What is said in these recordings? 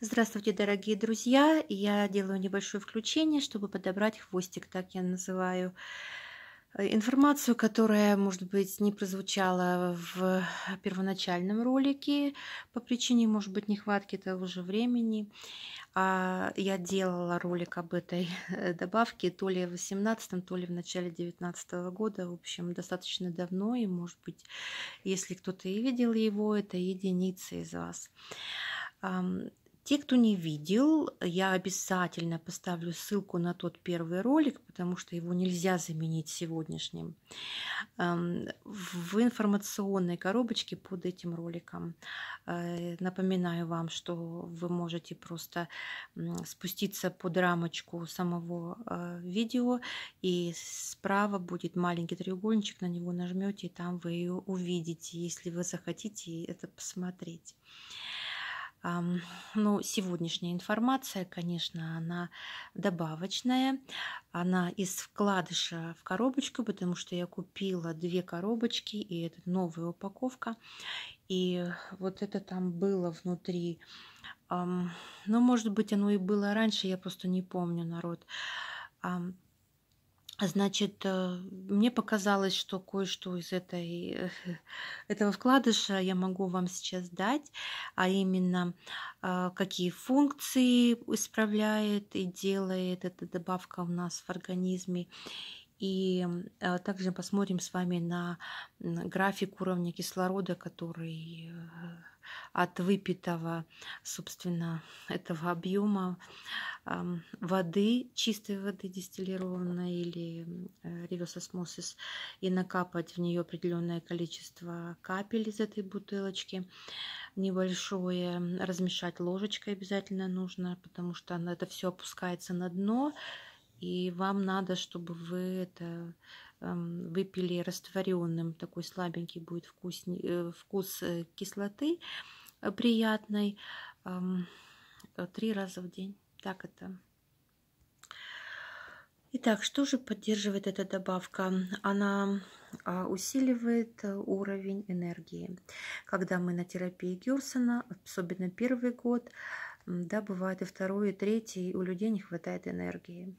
Здравствуйте, дорогие друзья! Я делаю небольшое включение, чтобы подобрать хвостик, так я называю э, информацию, которая, может быть, не прозвучала в первоначальном ролике по причине, может быть, нехватки того же времени. А я делала ролик об этой э, добавке то ли в 18 то ли в начале 19 года. В общем, достаточно давно, и, может быть, если кто-то и видел его, это единицы из вас. Те, кто не видел, я обязательно поставлю ссылку на тот первый ролик, потому что его нельзя заменить сегодняшним, эм, в информационной коробочке под этим роликом. Э, напоминаю вам, что вы можете просто спуститься под рамочку самого э, видео, и справа будет маленький треугольничек, на него нажмете, и там вы ее увидите, если вы захотите это посмотреть. Ну, сегодняшняя информация, конечно, она добавочная. Она из вкладыша в коробочку, потому что я купила две коробочки, и это новая упаковка. И вот это там было внутри. Ну, может быть, оно и было раньше, я просто не помню, народ. Значит, э, мне показалось, что кое-что из этой, э, этого вкладыша я могу вам сейчас дать, а именно а, какие функции исправляет и делает эта добавка у нас в организме. И а, также посмотрим с вами на график уровня кислорода, который э, от выпитого, собственно, этого объема воды, чистой воды дистиллированной или реверс э, осмосис, и накапать в нее определенное количество капель из этой бутылочки небольшое, размешать ложечкой обязательно нужно, потому что это все опускается на дно, и вам надо, чтобы вы это выпили растворенным, такой слабенький будет вкус, э, вкус э, кислоты э, приятной, три раза в день. Так это. Итак, что же поддерживает эта добавка? Она а, усиливает уровень энергии. Когда мы на терапии Гюрсона, особенно первый год, да, бывает и второй, и третий, у людей не хватает энергии.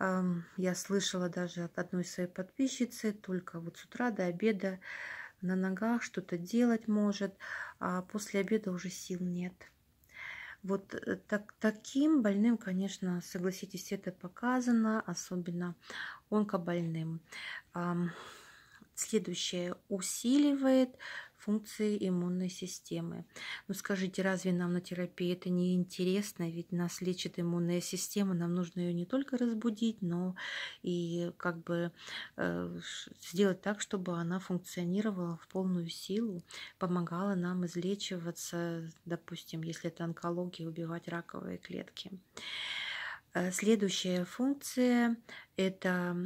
Я слышала даже от одной своей подписчицы, только вот с утра до обеда на ногах что-то делать может, а после обеда уже сил нет. Вот э, так, таким больным, конечно, согласитесь, это показано, особенно онкобольным. Следующее усиливает функции иммунной системы. Ну скажите, разве нам на терапии это не интересно? Ведь нас лечит иммунная система, нам нужно ее не только разбудить, но и как бы э, сделать так, чтобы она функционировала в полную силу, помогала нам излечиваться, допустим, если это онкология, убивать раковые клетки. Э, следующая функция – это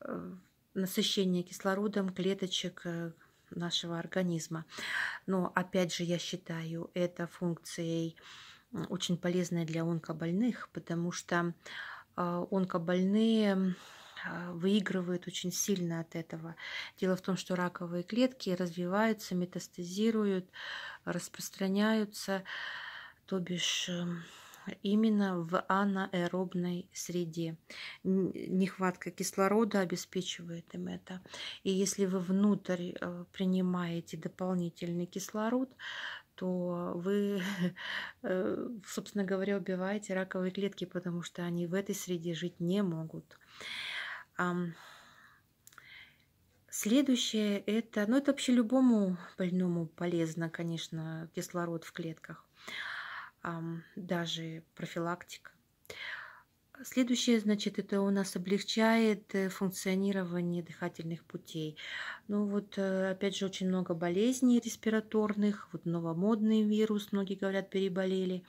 э, насыщение кислородом клеточек э, нашего организма. Но опять же, я считаю это функцией очень полезной для онкобольных, потому что э, онкобольные э, выигрывают очень сильно от этого. Дело в том, что раковые клетки развиваются, метастазируют, распространяются, то бишь эм, именно в анаэробной среде. Нехватка кислорода обеспечивает им это. И если вы внутрь э, принимаете дополнительный кислород, то вы, э, собственно говоря, убиваете раковые клетки, потому что они в этой среде жить не могут. Следующее это, ну это вообще любому больному полезно, конечно, кислород в клетках даже профилактика. Следующее, значит, это у нас облегчает э, функционирование дыхательных путей. Ну вот, э, опять же, очень много болезней респираторных, вот новомодный вирус, многие говорят, переболели.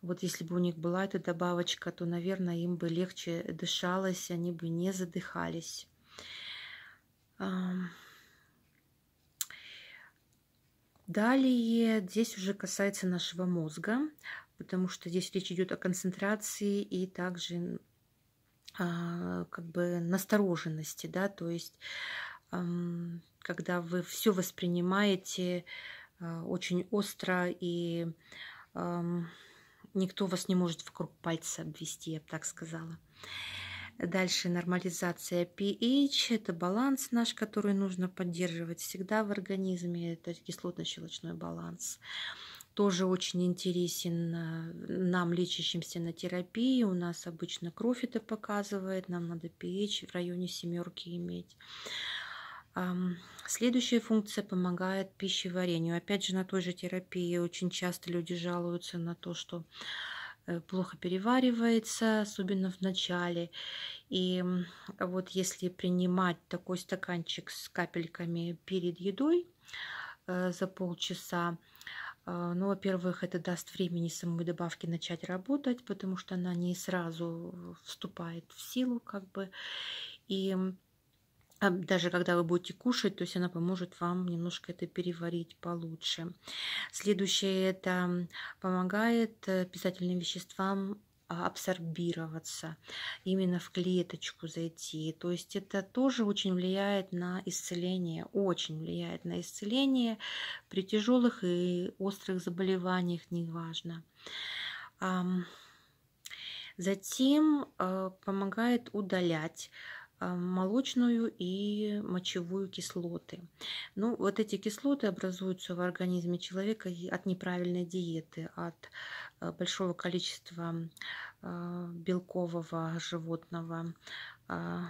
Вот если бы у них была эта добавочка, то, наверное, им бы легче дышалось, они бы не задыхались. Далее здесь уже касается нашего мозга, потому что здесь речь идет о концентрации и также а, как бы настороженности, да, то есть а, когда вы все воспринимаете а, очень остро и никто вас не может вокруг пальца обвести, я бы так сказала. Дальше нормализация pH, это баланс наш, который нужно поддерживать всегда в организме, это кислотно-щелочной баланс. Тоже очень интересен э, нам, лечащимся на терапии. У нас обычно кровь это показывает, нам надо pH в районе семерки иметь. Следующая функция помогает пищеварению. Опять же, на той же терапии очень часто люди жалуются на то, что Э, плохо переваривается, особенно в начале. И вот если принимать такой стаканчик с капельками перед едой э, за полчаса, э, ну, во-первых, это даст времени самой добавке начать работать, потому что она не сразу вступает в силу, как бы. И а даже когда вы будете кушать, то есть она поможет вам немножко это переварить получше. Следующее это помогает э, питательным веществам а, абсорбироваться, именно в клеточку зайти. То есть это тоже очень влияет на исцеление, очень влияет на исцеление при тяжелых и острых заболеваниях, неважно. Затем э, помогает удалять а, молочную и мочевую кислоты. Ну, вот эти кислоты образуются в организме человека от неправильной диеты, от э, большого количества а, белкового животного а,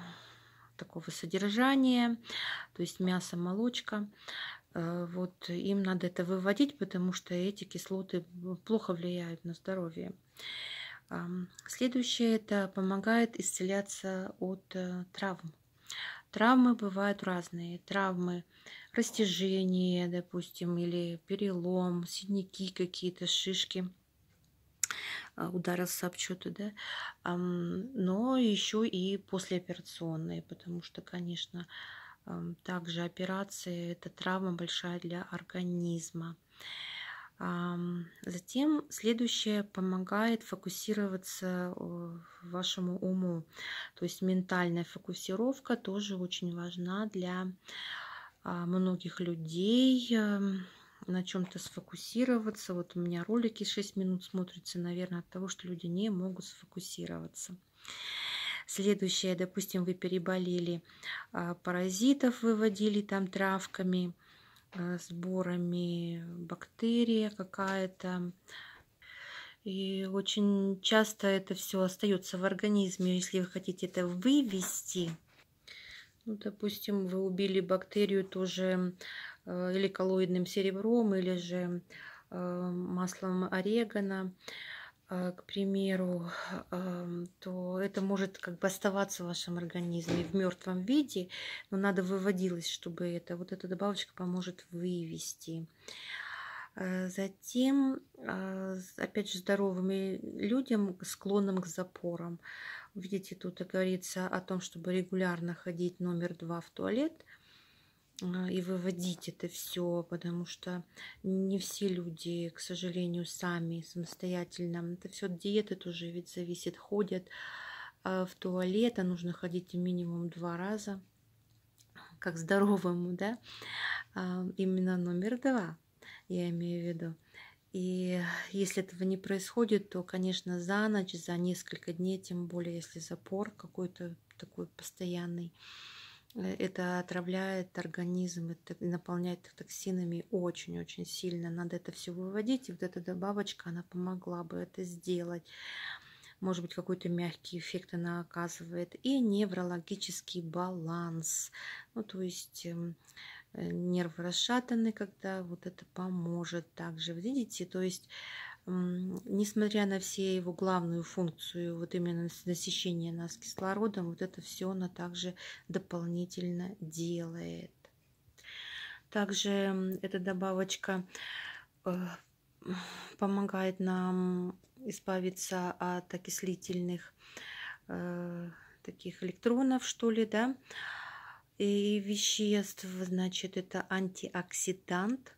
такого содержания, то есть мясо, молочка. Э, вот им надо это выводить, потому что эти кислоты плохо влияют на здоровье. Следующее это помогает исцеляться от э, травм. Травмы бывают разные. Травмы растяжение, допустим, или перелом, синяки какие-то, шишки э, удара с обчета, да, но еще и послеоперационные, потому что, конечно, также операция это травма большая для организма. Затем следующее помогает фокусироваться вашему уму, то есть ментальная фокусировка тоже очень важна для а, многих людей, эм, на чем-то сфокусироваться. Вот у меня ролики 6 минут смотрятся, наверное, от того, что люди не могут сфокусироваться. Следующее, допустим, вы переболели а, паразитов, выводили там травками – Э, сборами бактерия какая-то. И очень часто это все остается в организме. Если вы хотите это вывести, ну, допустим, вы убили бактерию тоже э, или коллоидным серебром, или же э, маслом орегана а, к примеру, то это может как бы оставаться в вашем организме в мертвом виде, но надо выводилось, чтобы это вот эта добавочка поможет вывести. А, затем, а, опять же, здоровыми э, людям, склонным к запорам. Видите, тут говорится о том, чтобы регулярно ходить номер два в туалет, а, и выводить это все, потому что не все люди, к сожалению, сами самостоятельно. Это все от диеты тоже ведь зависит. Ходят а, в туалет, а нужно ходить минимум два раза, как здоровому, да? А, именно номер два, я имею в виду. И если этого не происходит, то, конечно, за ночь, за несколько дней, тем более, если запор какой-то такой постоянный, Э, это отравляет организм, это наполняет токсинами очень-очень сильно. Надо это все выводить. И вот эта добавочка, она помогла бы это сделать. Может быть, какой-то мягкий эффект она оказывает. И неврологический баланс. Ну, то есть эм, э, нервы расшатаны, когда вот это поможет также. Видите, то есть несмотря на все его главную функцию, вот именно насыщение нас кислородом, вот это все она также дополнительно делает. Также эта добавочка э, помогает нам избавиться от окислительных э, таких электронов, что ли, да, и веществ, значит, это антиоксидант,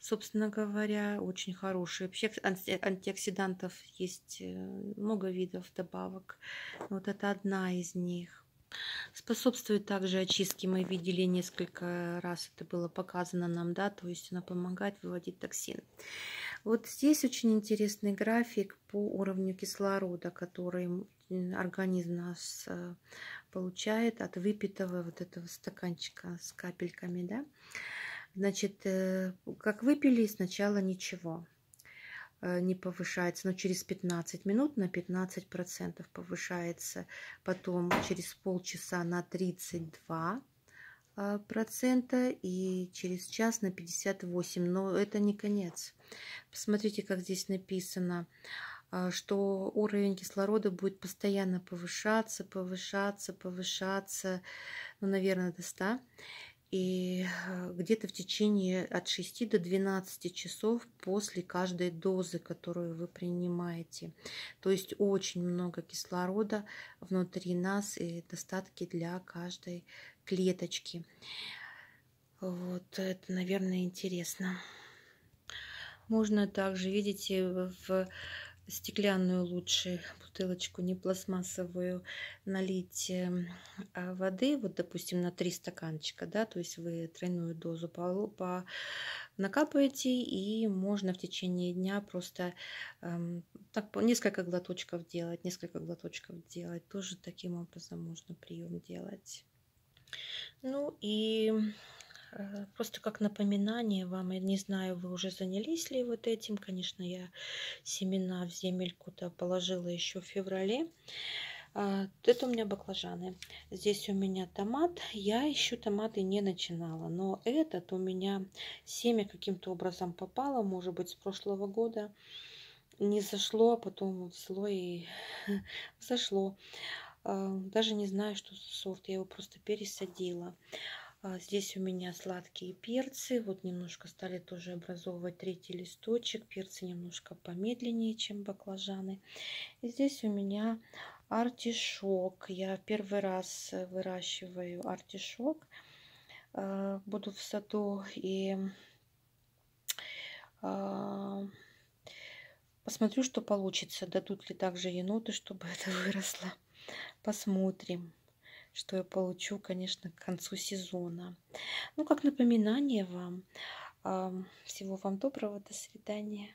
собственно говоря, очень хорошие. Вообще антиоксидантов есть э, много видов добавок. Вот это одна из них. Способствует также очистке. Мы видели несколько раз, это было показано нам, да, то есть она помогает выводить токсин. Вот здесь очень интересный график по уровню кислорода, который организм нас э, получает от выпитого вот этого стаканчика с капельками, да. Значит, э, как выпили, сначала ничего э, не повышается, но через 15 минут на 15% повышается, потом через полчаса на 32 э, процента и через час на 58 но это не конец посмотрите как здесь написано что уровень кислорода будет постоянно повышаться повышаться повышаться ну наверное до 100 и э, где-то в течение от 6 до 12 часов после каждой дозы, которую вы принимаете. То есть очень много кислорода внутри нас и достатки для каждой клеточки. Вот это, наверное, интересно. Можно также, видите, в стеклянную лучше бутылочку, не пластмассовую, налить эм, а, воды, вот, допустим, на 3 стаканчика, да, то есть вы тройную дозу по, по накапаете, и можно в течение дня просто эм, так, несколько глоточков делать, несколько глоточков делать, тоже таким образом можно прием делать. Ну и Э, просто как напоминание вам, я не знаю, вы уже занялись ли вот этим. Конечно, я семена в земельку-то положила еще в феврале. А, это у меня баклажаны. Здесь у меня томат. Я еще томаты не начинала, но этот у меня семя каким-то образом попало, может быть, с прошлого года. Не зашло, а потом взло и зашло. Э, даже не знаю, что за сорт, я его просто пересадила. А, здесь у меня сладкие перцы. Вот немножко стали тоже образовывать третий листочек. Перцы немножко помедленнее, чем баклажаны. И здесь у меня артишок. Я первый раз э, выращиваю артишок. Э, буду в саду и а, посмотрю, что получится. Дадут ли также еноты, чтобы это выросло. Посмотрим что я получу, конечно, к концу сезона. Ну, как напоминание вам. Всего вам доброго, до свидания.